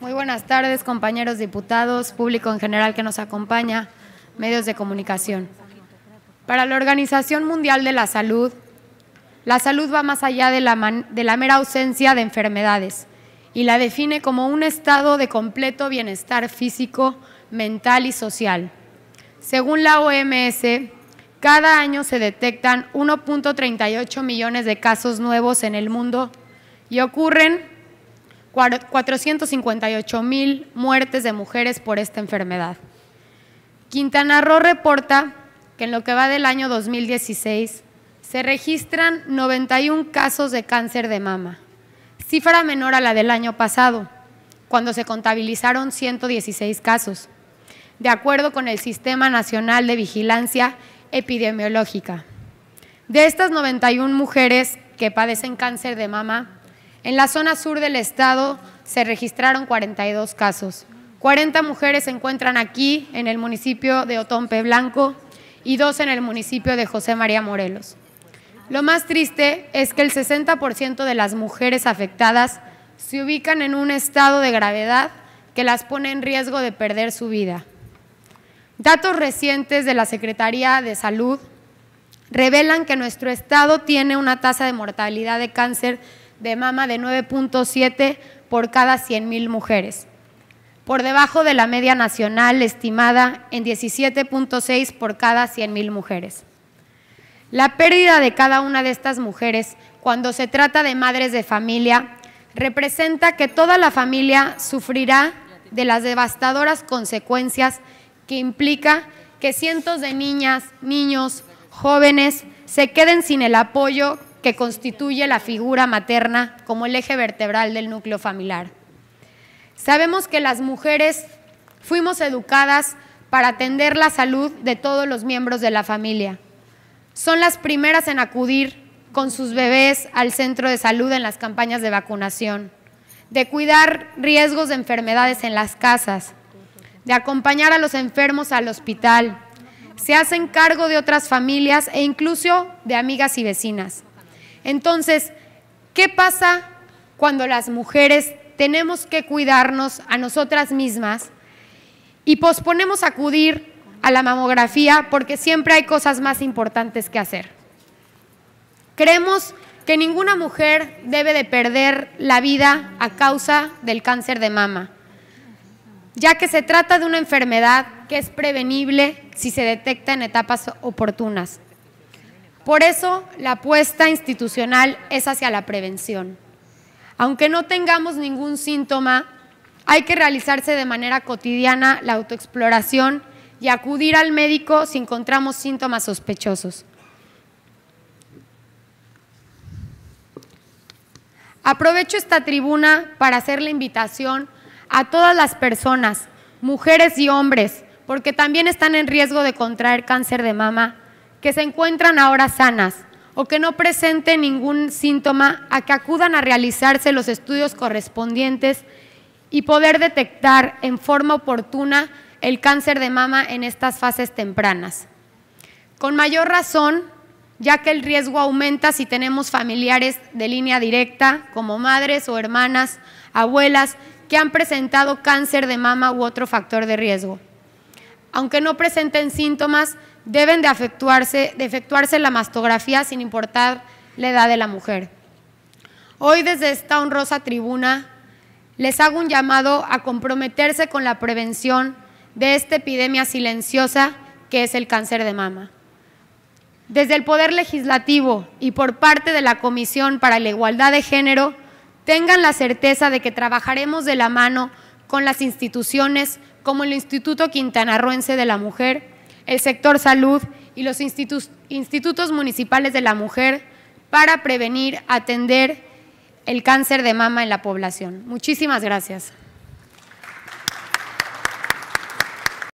Muy buenas tardes, compañeros diputados, público en general que nos acompaña, medios de comunicación. Para la Organización Mundial de la Salud, la salud va más allá de la, mera ausencia de enfermedades y la define como un estado de completo bienestar físico, mental y social. Según la OMS, cada año se detectan 1.38 millones de casos nuevos en el mundo y ocurren 458 mil muertes de mujeres por esta enfermedad. Quintana Roo reporta que en lo que va del año 2016 se registran 91 casos de cáncer de mama, cifra menor a la del año pasado, cuando se contabilizaron 116 casos, de acuerdo con el Sistema Nacional de Vigilancia Epidemiológica. De estas 91 mujeres que padecen cáncer de mama, en la zona sur del estado se registraron 42 casos. 40 mujeres se encuentran aquí en el municipio de Otompe Blanco y dos en el municipio de José María Morelos. Lo más triste es que el 60% de las mujeres afectadas se ubican en un estado de gravedad que las pone en riesgo de perder su vida. Datos recientes de la Secretaría de Salud revelan que nuestro estado tiene una tasa de mortalidad de cáncer de mama de 9.7 por cada 100.000 mujeres, por debajo de la media nacional estimada en 17.6 por cada 100.000 mujeres. La pérdida de cada una de estas mujeres cuando se trata de madres de familia representa que toda la familia sufrirá de las devastadoras consecuencias que implica que cientos de niñas, niños, jóvenes se queden sin el apoyo que constituye la figura materna como el eje vertebral del núcleo familiar. Sabemos que las mujeres fuimos educadas para atender la salud de todos los miembros de la familia. Son las primeras en acudir con sus bebés al centro de salud en las campañas de vacunación, de cuidar riesgos de enfermedades en las casas, de acompañar a los enfermos al hospital, se hacen cargo de otras familias e incluso de amigas y vecinas. Entonces, ¿qué pasa cuando las mujeres tenemos que cuidarnos a nosotras mismas y posponemos acudir a la mamografía porque siempre hay cosas más importantes que hacer? Creemos que ninguna mujer debe de perder la vida a causa del cáncer de mama, ya que se trata de una enfermedad que es prevenible si se detecta en etapas oportunas. Por eso la apuesta institucional es hacia la prevención. Aunque no tengamos ningún síntoma, hay que realizarse de manera cotidiana la autoexploración y acudir al médico si encontramos síntomas sospechosos. Aprovecho esta tribuna para hacer la invitación a todas las personas, mujeres y hombres, porque también están en riesgo de contraer cáncer de mama, que se encuentran ahora sanas o que no presenten ningún síntoma, a que acudan a realizarse los estudios correspondientes y poder detectar en forma oportuna el cáncer de mama en estas fases tempranas. Con mayor razón, ya que el riesgo aumenta si tenemos familiares de línea directa, como madres o hermanas, abuelas, que han presentado cáncer de mama u otro factor de riesgo aunque no presenten síntomas, deben de, efectuarse, efectuarse la mastografía sin importar la edad de la mujer. Hoy desde esta honrosa tribuna les hago un llamado a comprometerse con la prevención de esta epidemia silenciosa que es el cáncer de mama. Desde el Poder Legislativo y por parte de la Comisión para la Igualdad de Género, tengan la certeza de que trabajaremos de la mano con las instituciones como el Instituto Quintanarroense de la Mujer, el sector salud y los institutos municipales de la mujer para prevenir, atender el cáncer de mama en la población. Muchísimas gracias.